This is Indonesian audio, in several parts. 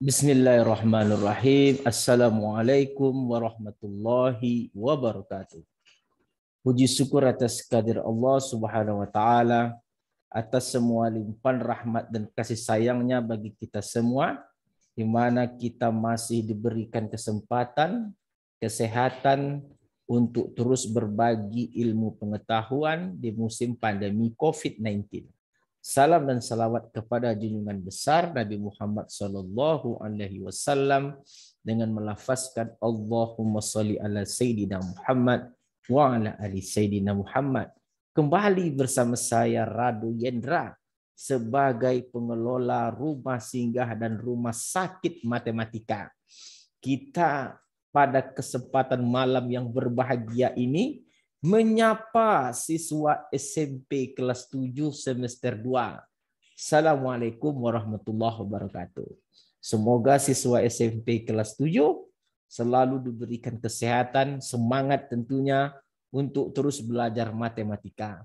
Bismillahirrahmanirrahim. Assalamualaikum warahmatullahi wabarakatuh. Puji syukur atas kadir Allah Subhanahu wa taala atas semua limpahan rahmat dan kasih sayangnya bagi kita semua di mana kita masih diberikan kesempatan, kesehatan untuk terus berbagi ilmu pengetahuan di musim pandemi COVID-19 salam dan salawat kepada junjungan besar Nabi Muhammad Sallallahu Alaihi Wasallam dengan melafazkan Allahumma salli ala Sayyidina Muhammad wa ala ali Sayyidina Muhammad. Kembali bersama saya Radu Yendra sebagai pengelola rumah singgah dan rumah sakit matematika. Kita pada kesempatan malam yang berbahagia ini menyapa siswa SMP kelas 7 semester 2. Assalamualaikum warahmatullahi wabarakatuh. Semoga siswa SMP kelas 7 selalu diberikan kesehatan, semangat tentunya untuk terus belajar matematika.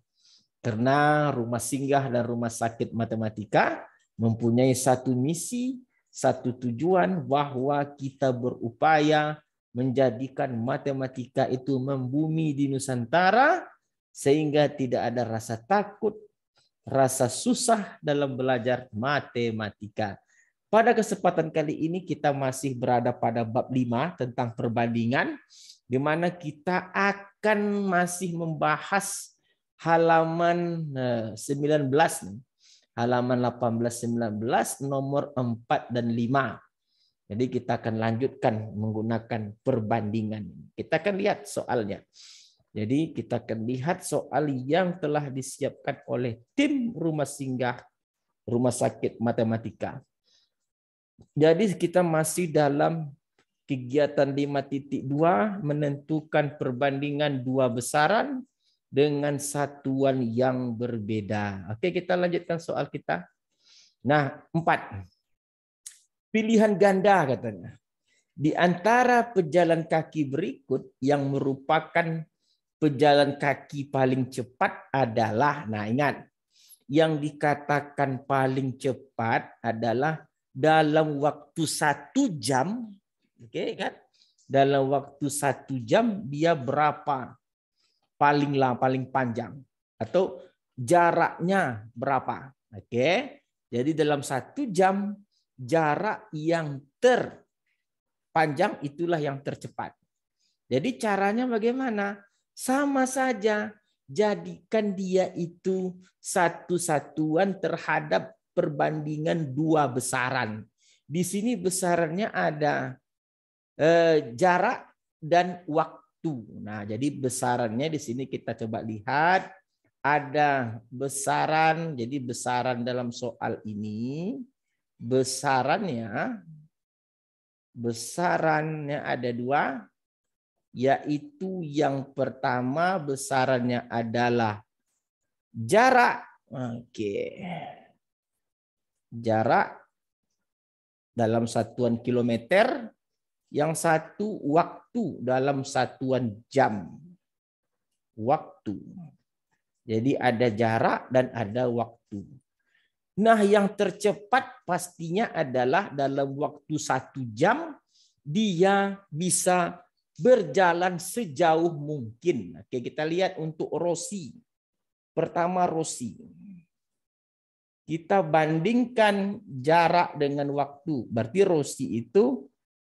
Karena rumah singgah dan rumah sakit matematika mempunyai satu misi, satu tujuan bahwa kita berupaya menjadikan matematika itu membumi di Nusantara sehingga tidak ada rasa takut, rasa susah dalam belajar matematika. Pada kesempatan kali ini kita masih berada pada bab 5 tentang perbandingan di mana kita akan masih membahas halaman 19 eh, halaman 18 19 nomor 4 dan 5. Jadi kita akan lanjutkan menggunakan perbandingan. Kita akan lihat soalnya. Jadi kita akan lihat soal yang telah disiapkan oleh tim rumah singgah rumah sakit matematika. Jadi kita masih dalam kegiatan 5.2 menentukan perbandingan dua besaran dengan satuan yang berbeda. Oke, kita lanjutkan soal kita. Nah, empat pilihan ganda katanya. Di antara pejalan kaki berikut yang merupakan pejalan kaki paling cepat adalah, nah ingat, yang dikatakan paling cepat adalah dalam waktu satu jam, oke okay, kan? Dalam waktu satu jam dia berapa paling lama, paling panjang atau jaraknya berapa, oke? Okay? Jadi dalam satu jam jarak yang terpanjang itulah yang tercepat. Jadi caranya bagaimana? Sama saja jadikan dia itu satu satuan terhadap perbandingan dua besaran. Di sini besarannya ada eh, jarak dan waktu. Nah, jadi besarannya di sini kita coba lihat ada besaran. Jadi besaran dalam soal ini besarannya besarannya ada dua yaitu yang pertama besarannya adalah jarak oke jarak dalam satuan kilometer yang satu waktu dalam satuan jam waktu jadi ada jarak dan ada waktu Nah, yang tercepat pastinya adalah dalam waktu satu jam dia bisa berjalan sejauh mungkin. Nah, oke, kita lihat untuk Rossi. Pertama Rossi. Kita bandingkan jarak dengan waktu. Berarti Rossi itu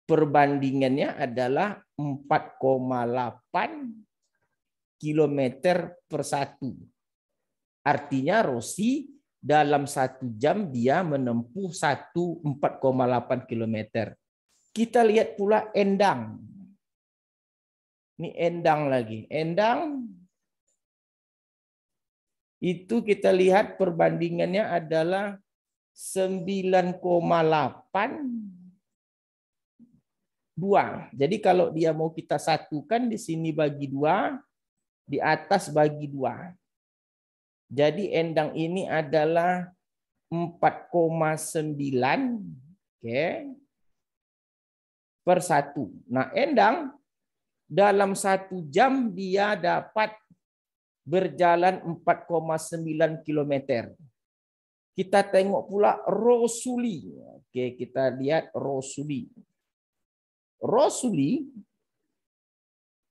perbandingannya adalah 4,8 km per satu. Artinya Rossi dalam satu jam dia menempuh 1,4,8 km. Kita lihat pula Endang. Ini Endang lagi. Endang itu kita lihat perbandingannya adalah 9,8 dua. Jadi kalau dia mau kita satukan di sini bagi dua, di atas bagi dua. Jadi Endang ini adalah 4,9 okay, per satu. Nah Endang dalam satu jam dia dapat berjalan 4,9 km. Kita tengok pula Rosuli. Oke, kita lihat Rosuli. Rosuli,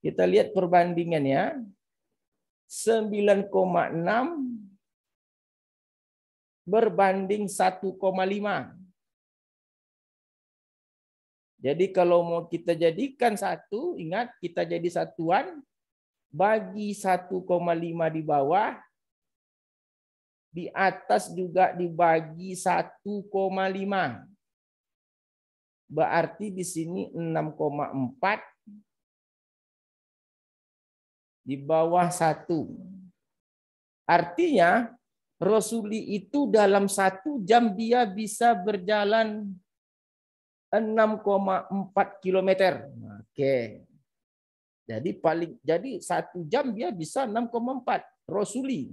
kita lihat perbandingannya. 9,6 berbanding 1,5. Jadi kalau mau kita jadikan satu, ingat kita jadi satuan, bagi 1,5 di bawah, di atas juga dibagi 1,5. Berarti di sini 6,4 di bawah satu. Artinya Rasuli itu dalam satu jam dia bisa berjalan 6,4 km. Oke. Jadi paling jadi satu jam dia bisa 6,4 Rasuli.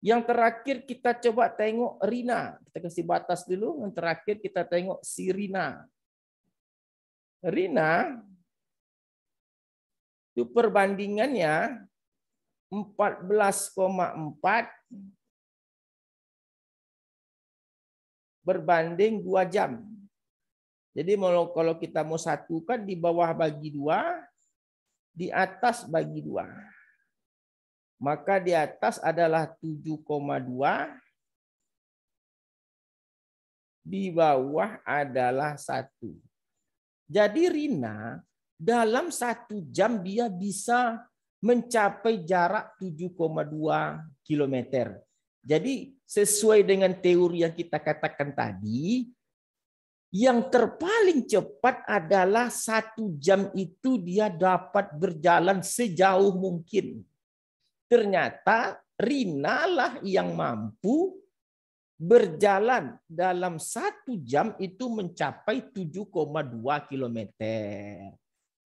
Yang terakhir kita coba tengok Rina. Kita kasih batas dulu. Yang terakhir kita tengok si Rina. Rina itu perbandingannya 14,4 berbanding dua jam. Jadi kalau kita mau satukan di bawah bagi dua, di atas bagi dua. Maka di atas adalah 7,2, di bawah adalah satu. Jadi Rina dalam satu jam dia bisa mencapai jarak 7,2 kilometer jadi sesuai dengan teori yang kita katakan tadi, yang terpaling cepat adalah satu jam itu dia dapat berjalan sejauh mungkin. Ternyata Rina lah yang mampu berjalan dalam satu jam itu mencapai 7,2 kilometer.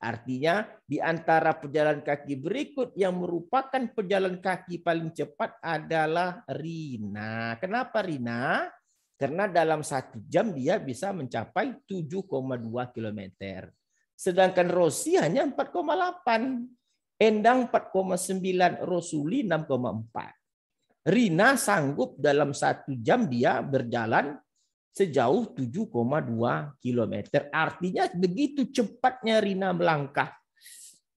Artinya di antara pejalan kaki berikut yang merupakan pejalan kaki paling cepat adalah Rina. Kenapa Rina? Karena dalam satu jam dia bisa mencapai 7,2 km. Sedangkan Rosi hanya 4,8. Endang 4,9, Rosuli 6,4. Rina sanggup dalam satu jam dia berjalan sejauh 7,2 km. Artinya begitu cepatnya Rina melangkah,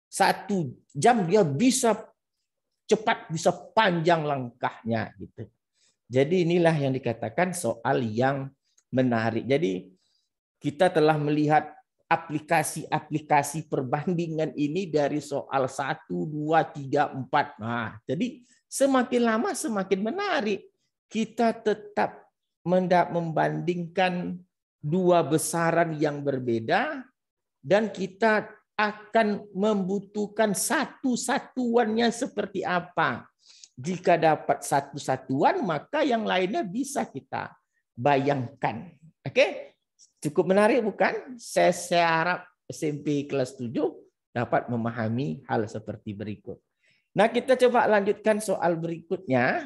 satu jam dia bisa cepat, bisa panjang langkahnya. gitu. Jadi inilah yang dikatakan soal yang menarik. Jadi kita telah melihat aplikasi-aplikasi perbandingan ini dari soal 1, 2, 3, 4. Nah, jadi semakin lama semakin menarik. Kita tetap Mendak membandingkan dua besaran yang berbeda dan kita akan membutuhkan satu satuannya seperti apa. Jika dapat satu satuan, maka yang lainnya bisa kita bayangkan. Oke? Okay? Cukup menarik bukan? Saya, saya harap SMP kelas 7 dapat memahami hal seperti berikut. Nah, kita coba lanjutkan soal berikutnya.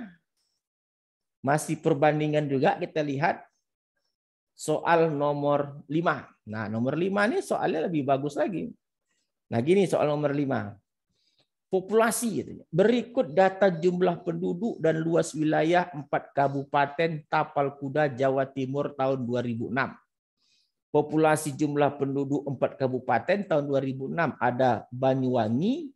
Masih perbandingan juga kita lihat soal nomor 5. Nah, nomor 5 ini soalnya lebih bagus lagi. Nah, gini soal nomor 5. Populasi gitu ya. Berikut data jumlah penduduk dan luas wilayah empat kabupaten Tapal Kuda Jawa Timur tahun 2006. Populasi jumlah penduduk empat kabupaten tahun 2006 ada Banyuwangi,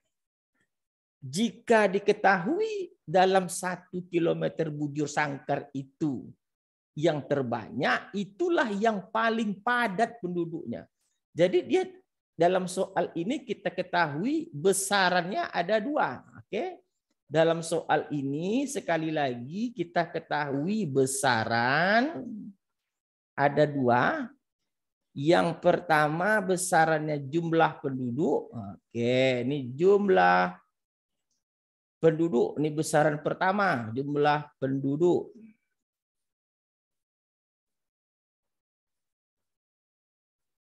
jika diketahui dalam satu kilometer bujur sangkar itu yang terbanyak, itulah yang paling padat penduduknya. Jadi dia dalam soal ini kita ketahui besarannya ada dua. Oke, dalam soal ini sekali lagi kita ketahui besaran ada dua. Yang pertama besarannya jumlah penduduk. Oke, ini jumlah penduduk. Ini besaran pertama, jumlah penduduk.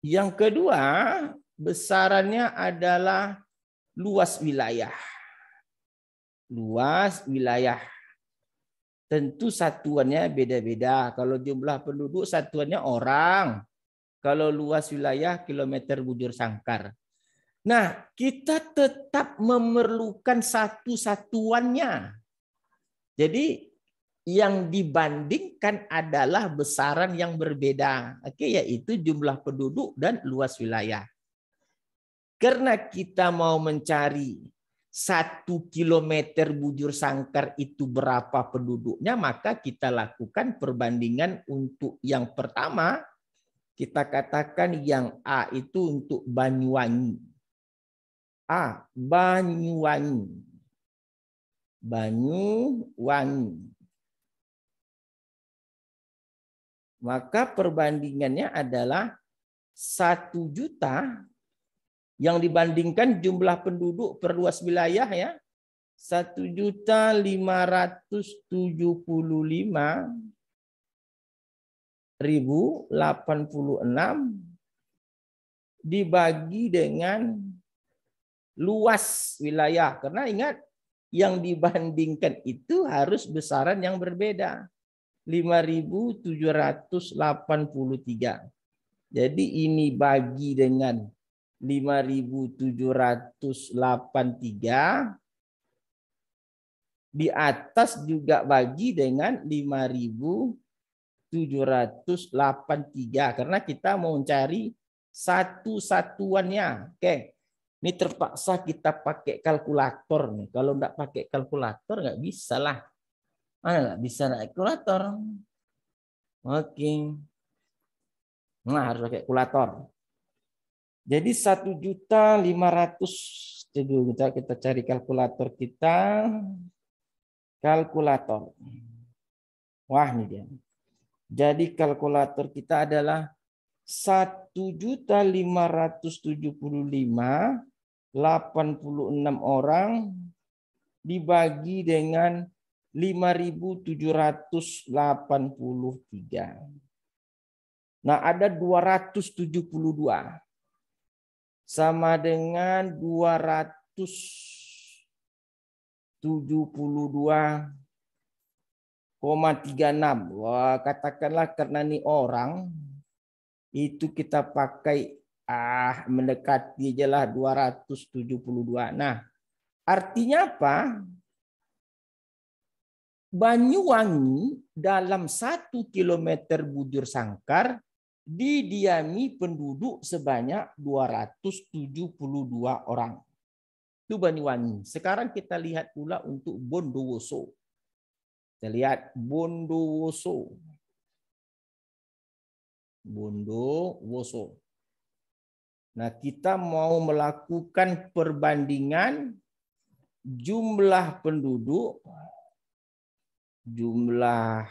Yang kedua, besarannya adalah luas wilayah. Luas wilayah. Tentu satuannya beda-beda. Kalau jumlah penduduk satuannya orang. Kalau luas wilayah kilometer bujur sangkar. Nah, kita tetap memerlukan satu satuannya. Jadi yang dibandingkan adalah besaran yang berbeda. Oke, yaitu jumlah penduduk dan luas wilayah. Karena kita mau mencari satu kilometer bujur sangkar itu berapa penduduknya, maka kita lakukan perbandingan untuk yang pertama, kita katakan yang A itu untuk Banyuwangi. A. Banyuwangi. Banyuwangi. Maka perbandingannya adalah satu juta yang dibandingkan jumlah penduduk per luas wilayah ya satu juta lima ratus tujuh puluh lima ribu delapan puluh enam dibagi dengan luas wilayah. Karena ingat, yang dibandingkan itu harus besaran yang berbeda. 5.783. Jadi ini bagi dengan 5.783 di atas juga bagi dengan 5.783 karena kita mau cari satu satuannya. Oke. Ini terpaksa kita pakai kalkulator nih. Kalau tidak pakai kalkulator nggak bisa lah. Mana nggak bisa naik kalkulator? Oke. Nah harus pakai kalkulator. Jadi satu juta lima ratus. Kita kita cari kalkulator kita. Kalkulator. Wah ini dia. Jadi kalkulator kita adalah satu juta lima ratus tujuh puluh lima. 86 orang dibagi dengan 5.783. Nah, ada 272 sama dengan 272,36. Wah, katakanlah karena ini orang itu kita pakai ah mendekati jelah 272. Nah, artinya apa? Banyuwangi dalam satu kilometer bujur sangkar didiami penduduk sebanyak 272 orang. Itu Banyuwangi. Sekarang kita lihat pula untuk Bondowoso. Kita lihat Bondowoso. Bondowoso. Nah, kita mau melakukan perbandingan jumlah penduduk jumlah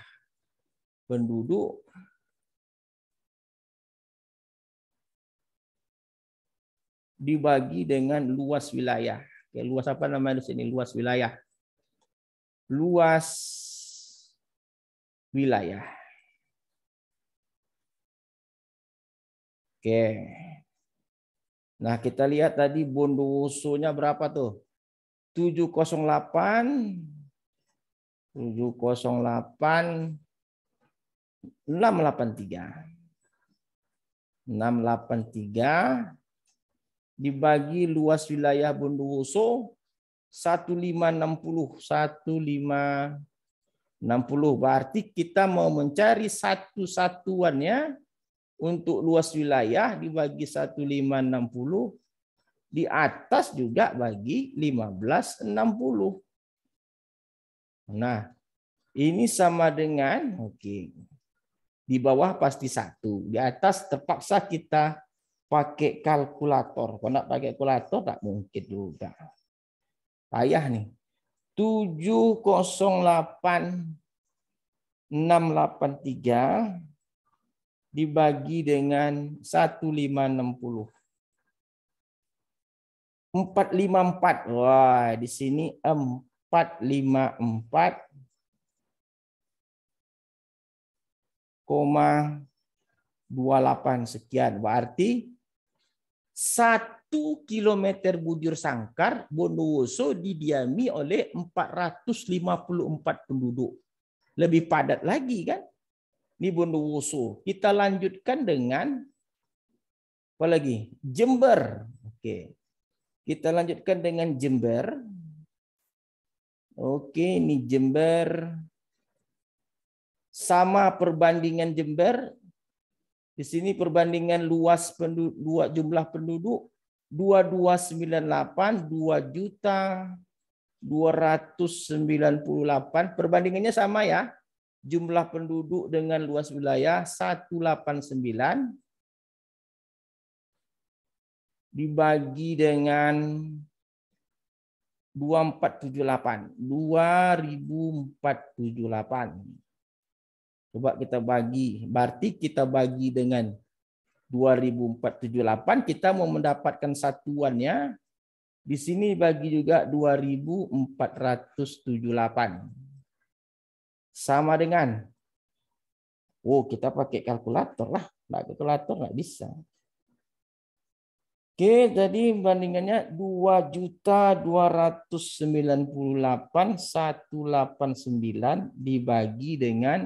penduduk dibagi dengan luas wilayah. Oke, luas apa namanya di sini? Luas wilayah. Luas wilayah. Oke. Nah, kita lihat tadi bondowosonya berapa tuh? 708 708 683 683 dibagi luas wilayah Bondowoso 1560 1560 berarti kita mau mencari satu satuannya untuk luas wilayah dibagi 1560 di atas juga bagi 1560. Nah, ini sama dengan oke. Okay, di bawah pasti satu, di atas terpaksa kita pakai kalkulator. Kalau nak pakai kalkulator tak mungkin juga. Payah nih. 708 dibagi dengan 1560. 454. Wah, di sini 454 koma 28 sekian. Berarti 1 km bujur sangkar Bondowoso didiami oleh 454 penduduk. Lebih padat lagi kan? Ini Bundu Wusu. Kita lanjutkan dengan apa lagi? Jember. Oke. Kita lanjutkan dengan Jember. Oke, ini Jember. Sama perbandingan Jember. Di sini perbandingan luas penduduk, dua jumlah penduduk 2298 2 juta 298 perbandingannya sama ya jumlah penduduk dengan luas wilayah 189 dibagi dengan 2478. 2478. Coba kita bagi. Berarti kita bagi dengan 2478 kita mau mendapatkan satuannya di sini bagi juga 2478 sama dengan oh kita pakai kalkulator lah nggak kalkulator nggak bisa Oke, jadi bandingannya dua juta sembilan dibagi dengan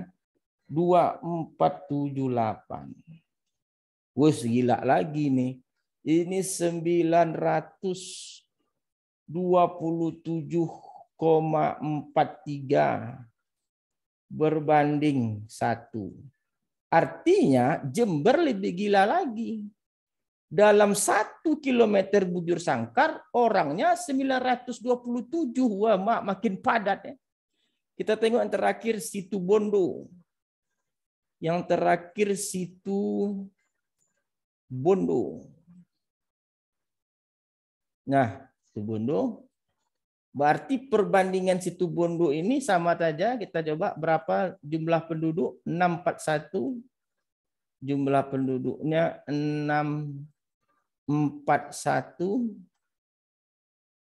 dua empat tujuh delapan. Wes gila lagi nih. Ini 927,43 berbanding satu. Artinya Jember lebih gila lagi. Dalam satu kilometer bujur sangkar orangnya 927. Wah mak, makin padat ya. Kita tengok yang terakhir situ Bondo. Yang terakhir situ Bondo. Nah, situ Bondo Berarti perbandingan situ Bondo ini sama saja kita coba berapa jumlah penduduk 641 jumlah penduduknya 641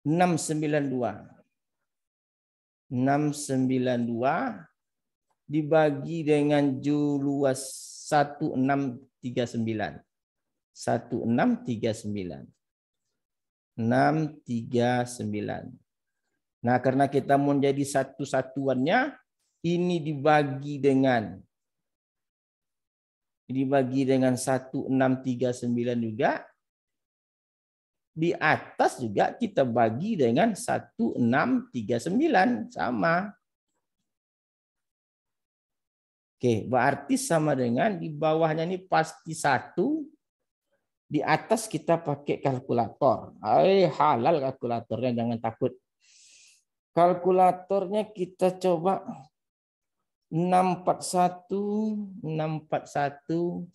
692 692 dibagi dengan luas 1639 1639 639 Nah, karena kita menjadi satu satuannya, ini dibagi dengan dibagi dengan 1639 juga di atas juga kita bagi dengan 1639 sama. Oke, berarti sama dengan di bawahnya ini pasti satu, di atas kita pakai kalkulator. Ay, eh, halal kalkulatornya jangan takut. Kalkulatornya kita coba 641, 641,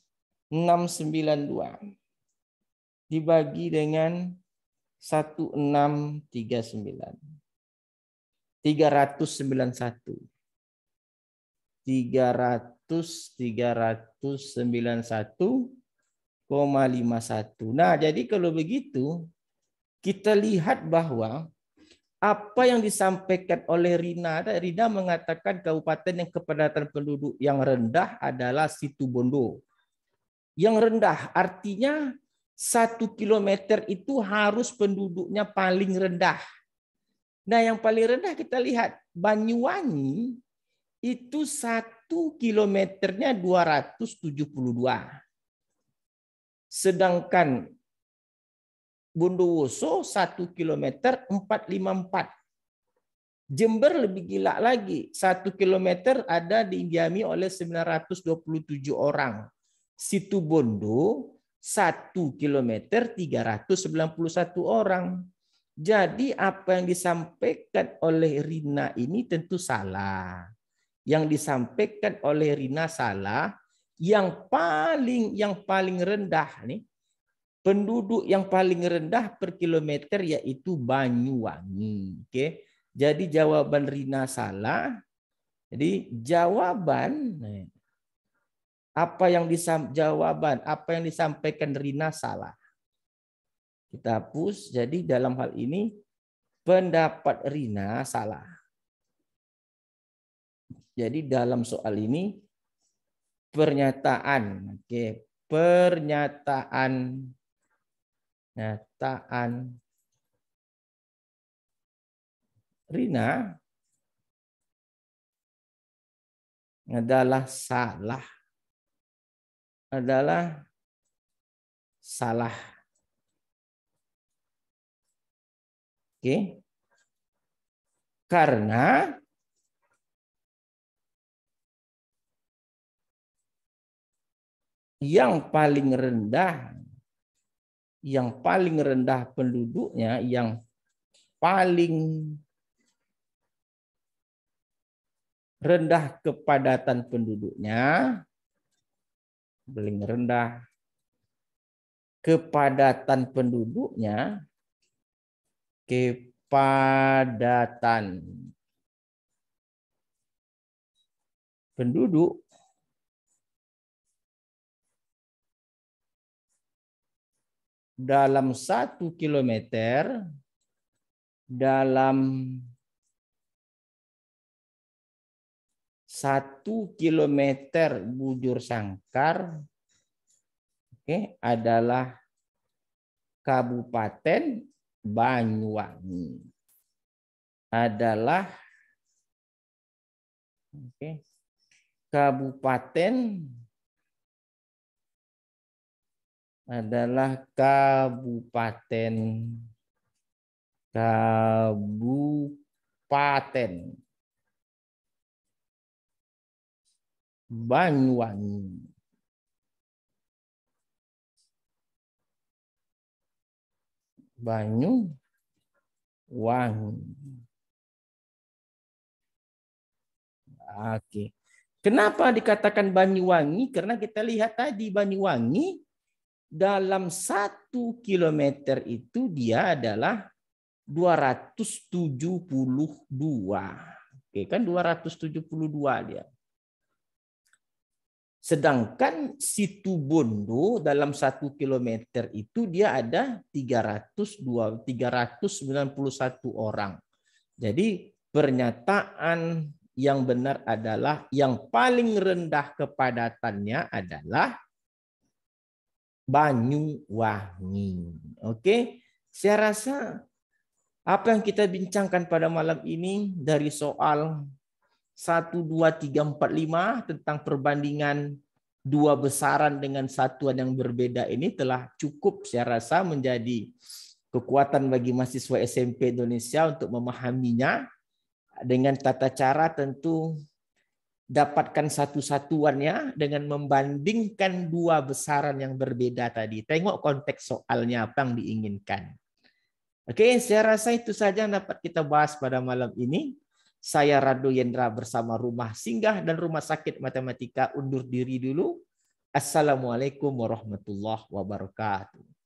692. Dibagi dengan 1639. 391. 300 391,51. Nah, jadi kalau begitu kita lihat bahwa apa yang disampaikan oleh Rina, Rina mengatakan kabupaten yang kepadatan penduduk yang rendah adalah Situbondo. Yang rendah artinya satu kilometer itu harus penduduknya paling rendah. Nah yang paling rendah kita lihat Banyuwangi itu satu kilometernya 272. Sedangkan Bondowoso 1 km 454. Jember lebih gila lagi. 1 km ada diinjami oleh 927 orang. Situ Bondo 1 km 391 orang. Jadi apa yang disampaikan oleh Rina ini tentu salah. Yang disampaikan oleh Rina salah. Yang paling yang paling rendah nih penduduk yang paling rendah per kilometer yaitu Banyuwangi. Oke. Jadi jawaban Rina salah. Jadi jawaban apa yang disam, jawaban apa yang disampaikan Rina salah. Kita hapus. Jadi dalam hal ini pendapat Rina salah. Jadi dalam soal ini pernyataan, oke, pernyataan Nyataan Rina adalah salah. Adalah salah. Oke. Karena yang paling rendah yang paling rendah penduduknya, yang paling rendah kepadatan penduduknya, paling rendah kepadatan penduduknya, kepadatan penduduk dalam satu kilometer dalam satu kilometer bujur sangkar oke okay, adalah Kabupaten Banyuwangi adalah oke okay, Kabupaten adalah kabupaten kabupaten Banyuwangi. Banyuwangi. Oke. Kenapa dikatakan Banyuwangi? Karena kita lihat tadi Banyuwangi dalam satu kilometer itu dia adalah 272. Oke, kan 272 dia. Sedangkan situ Bondo dalam satu kilometer itu dia ada 302, 391 orang. Jadi pernyataan yang benar adalah yang paling rendah kepadatannya adalah Banyuwangi. Oke, saya rasa apa yang kita bincangkan pada malam ini dari soal 1, 2, 3, 4, 5 tentang perbandingan dua besaran dengan satuan yang berbeda ini telah cukup saya rasa menjadi kekuatan bagi mahasiswa SMP Indonesia untuk memahaminya dengan tata cara tentu dapatkan satu satuannya dengan membandingkan dua besaran yang berbeda tadi. Tengok konteks soalnya apa yang diinginkan. Oke, saya rasa itu saja yang dapat kita bahas pada malam ini. Saya Rado Yendra bersama Rumah Singgah dan Rumah Sakit Matematika undur diri dulu. Assalamualaikum warahmatullahi wabarakatuh.